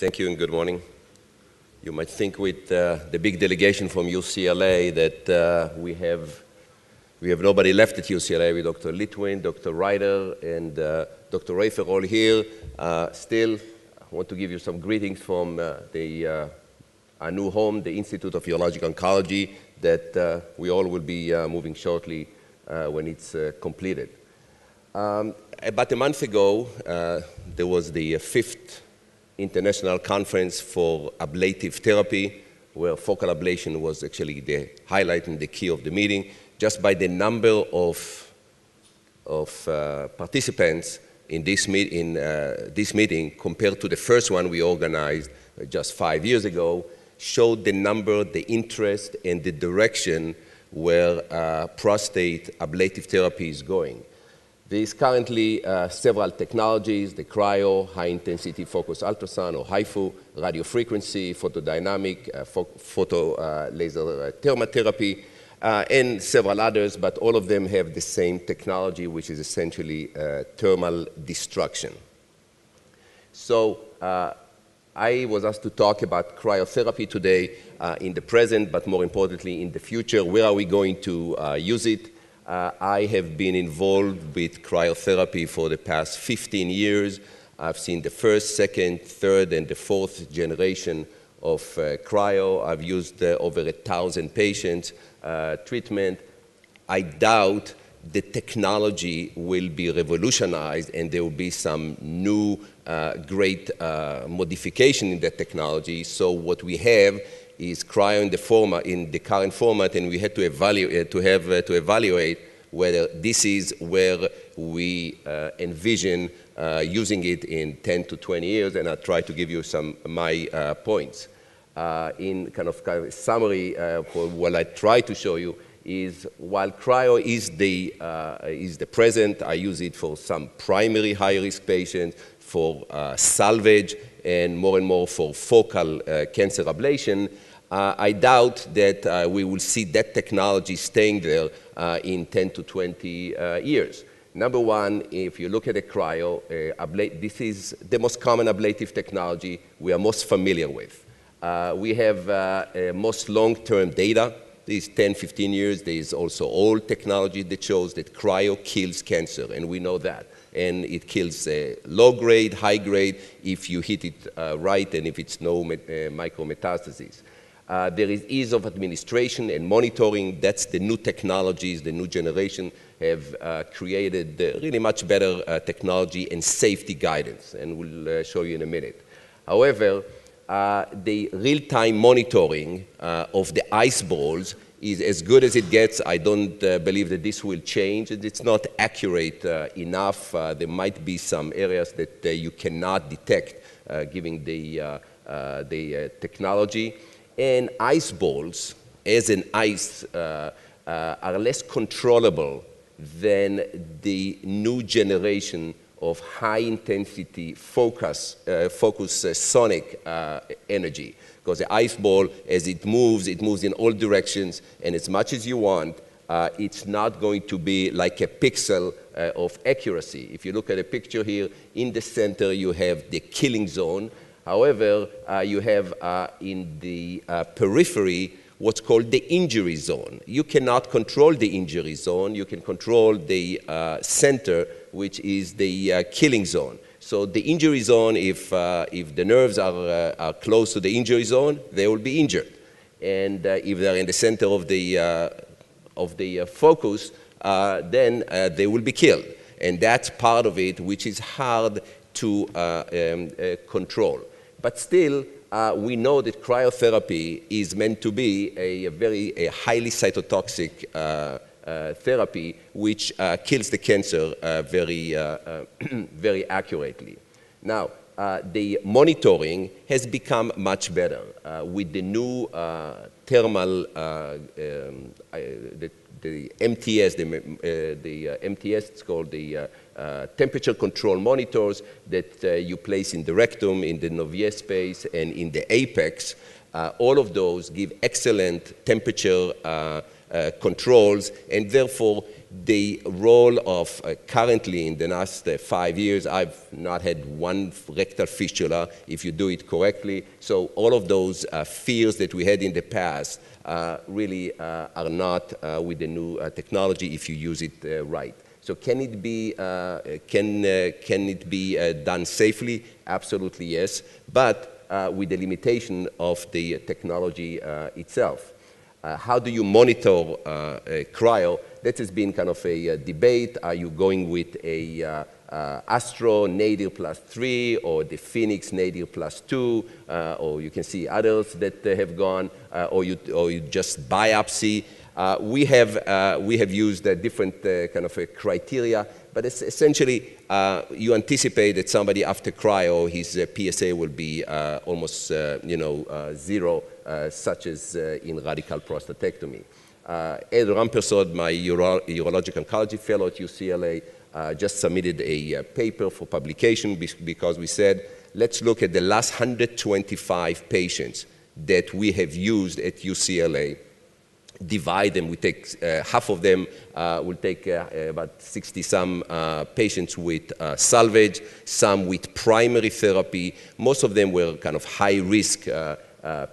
Thank you and good morning. You might think with uh, the big delegation from UCLA that uh, we, have, we have nobody left at UCLA with Dr. Litwin, Dr. Ryder, and uh, Dr. Rafer all here. Uh, still, I want to give you some greetings from uh, the, uh, our new home, the Institute of Urologic Oncology, that we all will be moving shortly when it's completed. Um, about a month ago, there was the fifth International Conference for Ablative Therapy, where focal ablation was actually the highlight and the key of the meeting, just by the number of, of uh, participants in, this, meet, in uh, this meeting compared to the first one we organized uh, just five years ago, showed the number, the interest, and the direction where uh, prostate ablative therapy is going. There is currently uh, several technologies, the cryo, high-intensity focused ultrasound, or HIFU, radiofrequency, photodynamic, uh, photo uh, laser uh, thermotherapy, uh, and several others, but all of them have the same technology, which is essentially uh, thermal destruction. So I was asked to talk about cryotherapy today in the present, but more importantly in the future, where are we going to use it? Uh, I have been involved with cryotherapy for the past 15 years. I've seen the first, second, third, and the fourth generation of uh, cryo. I've used uh, over a thousand patients uh, treatment. I doubt the technology will be revolutionized and there will be some new uh, great uh, modification in that technology. So what we have is cryo in the format, in the current format, and we had to evaluate uh, to have uh, to evaluate whether this is where we uh, envision uh, using it in 10 to 20 years, and I'll try to give you some my uh, points. Uh, in kind of, kind of summary, for what I try to show you is while cryo is the, is the present, I use it for some primary high-risk patients, for salvage, and more and more for focal cancer ablation, uh, I doubt that uh, we will see that technology staying there uh, in 10 to 20 uh, years. Number one, if you look at the cryo, uh, this is the most common ablative technology we are most familiar with. Uh, we have most long-term data. these 10, 15 years. There is also old technology that shows that cryo kills cancer, and we know that and it kills uh, low grade, high grade, if you hit it uh, right and if it's no uh, micrometastases. Uh, there is ease of administration and monitoring. That's the new technologies, the new generation have uh, created really much better uh, technology and safety guidance, and we'll uh, show you in a minute. However, uh, the real-time monitoring of the ice balls is as good as it gets. I don't uh, believe that this will change. It's not accurate uh, enough. Uh, there might be some areas that you cannot detect, given the, the technology and ice balls, as in ice, uh, uh, are less controllable than the new generation of high-intensity focus, uh, focus uh, sonic uh, energy. Because the ice ball, as it moves, it moves in all directions, and as much as you want, uh, it's not going to be like a pixel of accuracy. If you look at a picture here, in the center you have the killing zone, However, uh, you have uh, in the uh, periphery what's called the injury zone. You cannot control the injury zone, you can control the center, which is the killing zone. So the injury zone, if, uh, if the nerves are, uh, are close to the injury zone, they will be injured. And uh, if they're in the center of the, of the focus, then they will be killed. And that's part of it which is hard to uh, um, uh, control. But still, uh, we know that cryotherapy is meant to be a, a very a highly cytotoxic therapy which kills the cancer very, very accurately. Now, uh, the monitoring has become much better uh, with the new uh, thermal, um, the the MTS, the, uh, the uh, MTS, it's called the uh, uh, temperature control monitors that uh, you place in the rectum, in the Novier space, and in the apex. Uh, all of those give excellent temperature controls, and therefore the role of uh, currently in the last uh, five years, I've not had one rectal fistula if you do it correctly. So all of those uh, fears that we had in the past uh, really uh, are not uh, with the new technology if you use it right. So can it be, can, can it be done safely? Absolutely yes, but with the limitation of the technology itself. how do you monitor cryo? that has been kind of a uh, debate. Are you going with a uh, uh Astro Nadir Plus 3 or the Phoenix Nadir Plus 2, uh, or you can see others that uh, have gone, uh, or, you, or you just biopsy. we, have, we have used different kind of a criteria, but it's essentially you anticipate that somebody after cryo, his PSA will be almost you know, zero, such as in radical prostatectomy. Uh, Ed Rampersod, my Uro urologic oncology fellow at UCLA, uh, just submitted a, uh, paper for publication because we said, let's look at the last 125 patients that we have used at UCLA divide them. We take uh, half of them. Uh, we'll take uh, about 60 some uh, patients with uh, salvage, some with primary therapy. Most of them were kind of high risk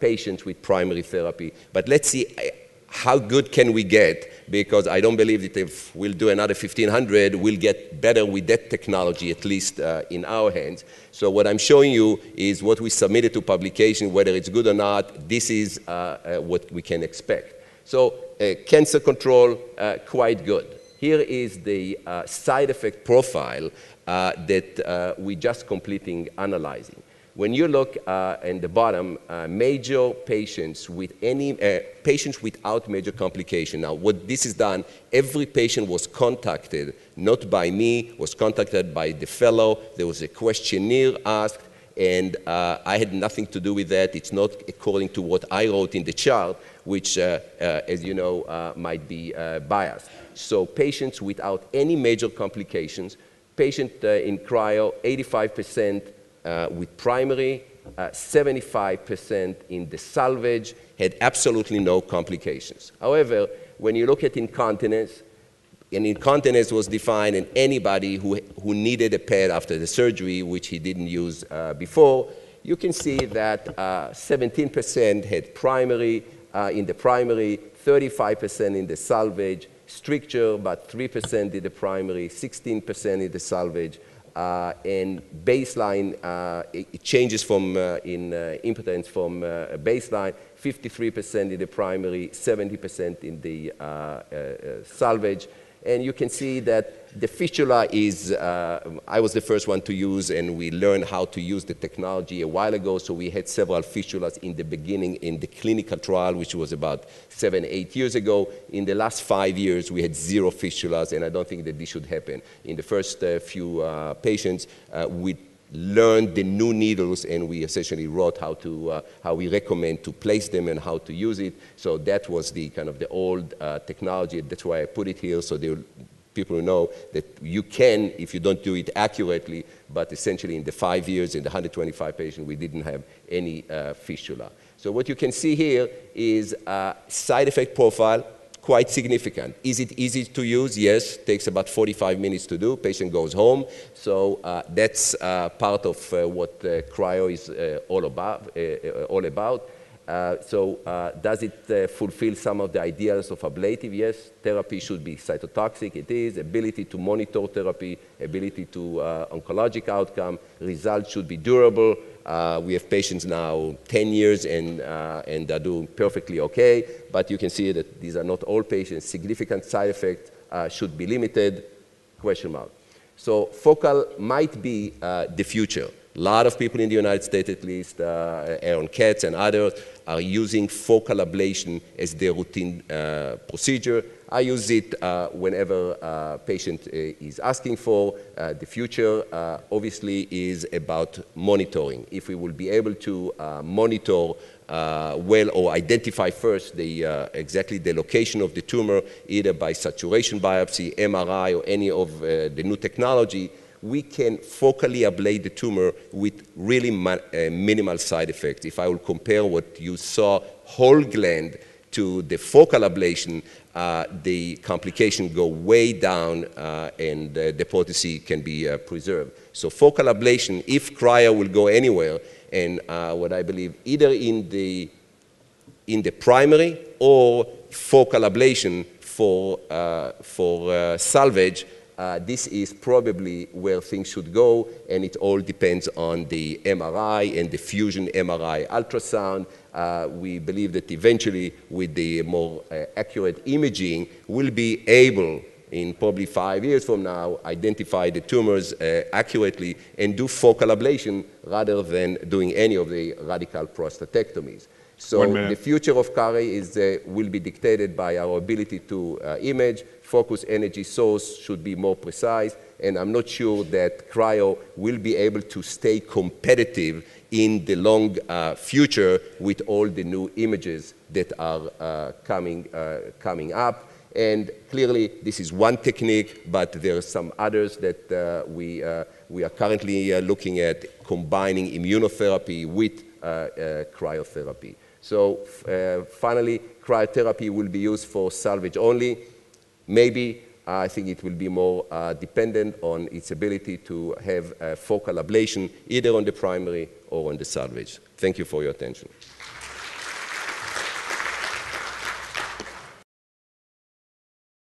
patients with primary therapy. But let's see how good can we get? Because I don't believe that if we'll do another 1500, we'll get better with that technology, at least uh, in our hands. So what I'm showing you is what we submitted to publication, whether it's good or not, this is uh, uh, what we can expect. So uh, cancer control, uh, quite good. Here is the uh, side effect profile that we're just completing analyzing when you look uh, in the bottom, uh, major patients with any uh, patients without major complication. Now, what this is done, every patient was contacted, not by me, was contacted by the fellow. There was a questionnaire asked, and uh, I had nothing to do with that. It's not according to what I wrote in the chart, which, uh, uh, as you know, uh, might be biased. So, patients without any major complications, patient in cryo, 85 percent uh, with primary, 75% uh, in the salvage, had absolutely no complications. However, when you look at incontinence, and incontinence was defined in anybody who, who needed a pad after the surgery, which he didn't use uh, before, you can see that 17% uh, had primary, uh, in the primary, 35% in the salvage, stricture, but 3% in the primary, 16% in the salvage, and uh, baseline, uh, it, changes from uh, in impotence from baseline 53% in the primary, 70% in the salvage, and you can see that the fistula is, uh, I was the first one to use, and we learned how to use the technology a while ago, so we had several fistulas in the beginning in the clinical trial, which was about seven, eight years ago. In the last five years, we had zero fistulas, and I don't think that this should happen. In the first uh, few uh, patients, uh, we learned the new needles and we essentially wrote how to uh, how we recommend to place them and how to use it so that was the kind of the old uh, technology that's why I put it here so the people know that you can if you don't do it accurately but essentially in the five years in the 125 patients we didn't have any uh, fistula so what you can see here is side effect profile quite significant. Is it easy to use? Yes, takes about 45 minutes to do. Patient goes home. So uh, that's uh, part of uh, what uh, cryo is uh, all about. Uh, all about. Uh, so uh, does it uh, fulfill some of the ideals of ablative? Yes, therapy should be cytotoxic, it is, ability to monitor therapy, ability to uh, oncologic outcome, results should be durable. Uh, we have patients now 10 years and, and are doing perfectly okay, but you can see that these are not all patients. Significant side effect should be limited, question mark. So focal might be the future. A lot of people in the United States, at least, uh, Aaron Katz and others, are using focal ablation as their routine uh, procedure. I use it uh, whenever a uh, patient uh, is asking for. Uh, the future, obviously, is about monitoring. If we will be able to monitor uh, well or identify first the, uh, exactly the location of the tumor, either by saturation biopsy, MRI, or any of uh, the new technology, we can focally ablate the tumor with really uh, minimal side effects. If I will compare what you saw whole gland to the focal ablation, uh, the complication go way down uh, and uh, the potency can be uh, preserved. So focal ablation, if cryo will go anywhere, and uh, what I believe either in the, in the primary or focal ablation for, uh, for salvage, uh, this is probably where things should go, and it all depends on the MRI and the fusion MRI ultrasound. Uh, we believe that eventually, with the more uh, accurate imaging, we'll be able, in probably five years from now, identify the tumors uh, accurately and do focal ablation rather than doing any of the radical prostatectomies. So the future of CARI is, uh, will be dictated by our ability to uh, image, focus energy source should be more precise, and I'm not sure that cryo will be able to stay competitive in the long uh, future with all the new images that are uh, coming, uh, coming up. And clearly, this is one technique, but there are some others that uh, we, uh, we are currently uh, looking at combining immunotherapy with cryotherapy. So finally, cryotherapy will be used for salvage only. Maybe uh, I think it will be more uh, dependent on its ability to have focal ablation, either on the primary or on the salvage. Thank you for your attention.